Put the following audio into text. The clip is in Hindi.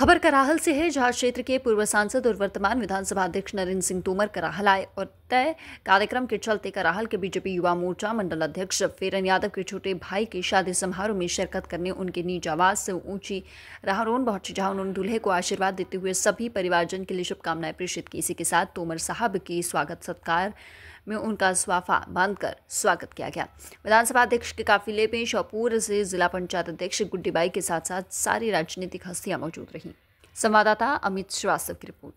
खबर कराहल से है जहां क्षेत्र के पूर्व सांसद और वर्तमान विधानसभा अध्यक्ष नरेंद्र सिंह तोमर कराहल आए और तय कार्यक्रम के चलते कराहल के बीजेपी युवा मोर्चा मंडल अध्यक्ष फेरन यादव के छोटे भाई के शादी समारोह में शिरकत करने उनके नीच आवाज से ऊंची राहरोन पहुंची जहां उन्होंने दूल्हे को आशीर्वाद देते हुए सभी परिवारजन के लिए शुभकामनाएं प्रेषित की इसी के साथ तोमर साहब के स्वागत सत्कार में उनका स्वाफा बांधकर स्वागत किया गया विधानसभा अध्यक्ष के काफिले में शोपुर से जिला पंचायत अध्यक्ष गुड्डीबाई के साथ साथ सारी राजनीतिक हस्तियां मौजूद रहीं संवाददाता अमित श्रीवास्तव की रिपोर्ट